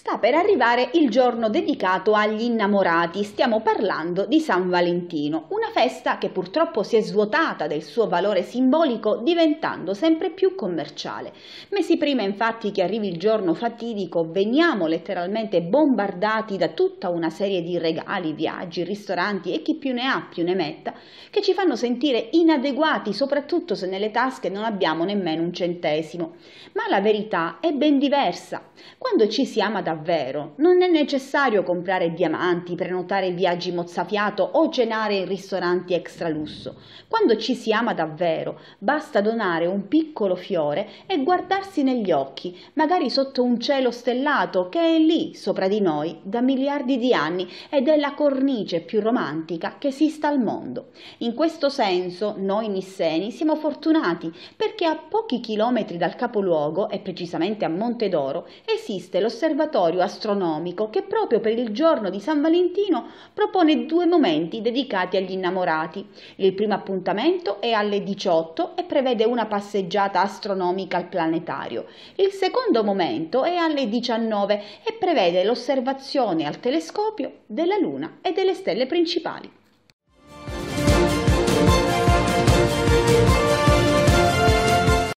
Sta per arrivare il giorno dedicato agli innamorati, stiamo parlando di San Valentino, una festa che purtroppo si è svuotata del suo valore simbolico diventando sempre più commerciale. Mesi prima infatti che arrivi il giorno fatidico veniamo letteralmente bombardati da tutta una serie di regali, viaggi, ristoranti e chi più ne ha più ne metta, che ci fanno sentire inadeguati soprattutto se nelle tasche non abbiamo nemmeno un centesimo. Ma la verità è ben diversa. Quando ci si ama davvero. Non è necessario comprare diamanti, prenotare viaggi mozzafiato o cenare in ristoranti extra lusso. Quando ci si ama davvero, basta donare un piccolo fiore e guardarsi negli occhi, magari sotto un cielo stellato che è lì sopra di noi da miliardi di anni ed è la cornice più romantica che esista al mondo. In questo senso noi nisseni siamo fortunati perché a pochi chilometri dal capoluogo e precisamente a Monte d'Oro, esiste l'osservatorio osservatorio astronomico che proprio per il giorno di San Valentino propone due momenti dedicati agli innamorati. Il primo appuntamento è alle 18 e prevede una passeggiata astronomica al planetario. Il secondo momento è alle 19 e prevede l'osservazione al telescopio della Luna e delle stelle principali.